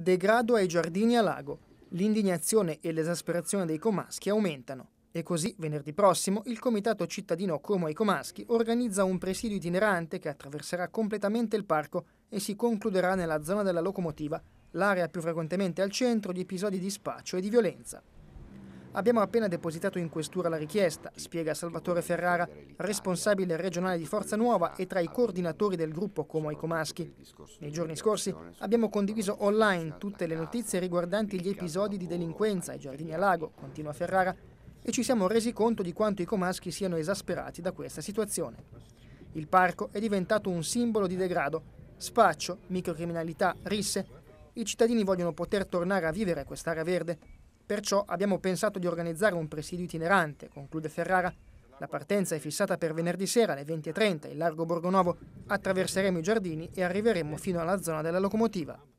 Degrado ai giardini a lago. L'indignazione e l'esasperazione dei comaschi aumentano. E così, venerdì prossimo, il Comitato Cittadino Como ai Comaschi organizza un presidio itinerante che attraverserà completamente il parco e si concluderà nella zona della locomotiva, l'area più frequentemente al centro di episodi di spaccio e di violenza. Abbiamo appena depositato in questura la richiesta, spiega Salvatore Ferrara, responsabile regionale di Forza Nuova e tra i coordinatori del gruppo Comoico Maschi. Nei giorni scorsi abbiamo condiviso online tutte le notizie riguardanti gli episodi di delinquenza ai giardini a lago, continua Ferrara, e ci siamo resi conto di quanto i comaschi siano esasperati da questa situazione. Il parco è diventato un simbolo di degrado, spaccio, microcriminalità, risse. I cittadini vogliono poter tornare a vivere quest'area verde Perciò abbiamo pensato di organizzare un presidio itinerante, conclude Ferrara. La partenza è fissata per venerdì sera alle 20.30 in largo Borgonovo. Attraverseremo i giardini e arriveremo fino alla zona della locomotiva.